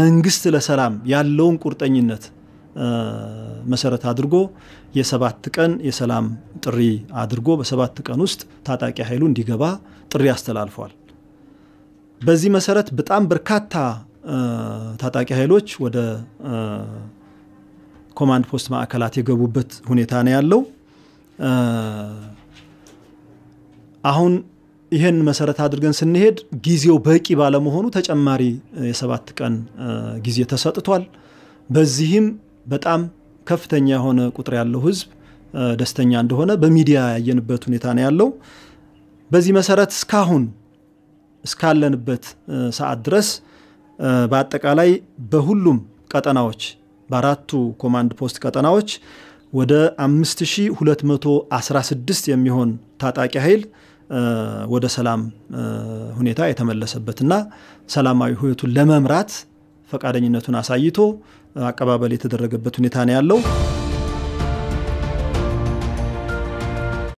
መንግስት ለሰላም ያለውን ቁርጠኝነት መሰረት አድርጎ የሰባት ቀን የሰላም ጥሪ አድርጎ በሰባት ቀን ውስጥ ታጣቂ ኃይሉ እንዲገባ ጥሪ አስተላልፏል። በዚህ መሰረት በጣም በርካታ ታጣቂ ኃይሎች ወደ ኮማንድ ፖስት ማዕከላት የገቡበት ሁኔታ ነው ያለው። አሁን ይህን መሰረት አድርገን ስንሄድ ጊዜው በቂ ባለመሆኑ ተጨማሪ የሰባት ቀን ጊዜ ተሰጥቷል። በዚህም በጣም ከፍተኛ የሆነ ቁጥር ያለው ህዝብ ደስተኛ እንደሆነ በሚዲያ ያየንበት ሁኔታ ነው ያለው። በዚህ መሰረት እስካሁን እስካለንበት ሰዓት ድረስ በአጠቃላይ በሁሉም ቀጠናዎች በአራቱ ኮማንድ ፖስት ቀጠናዎች ወደ 5216 የሚሆን ታጣቂ ኃይል ወደ ሰላም ሁኔታ የተመለሰበትና ሰላማዊ ህይወቱን ለመምራት ፈቃደኝነቱን አሳይቶ አቀባበል የተደረገበት ሁኔታ ነው ያለው።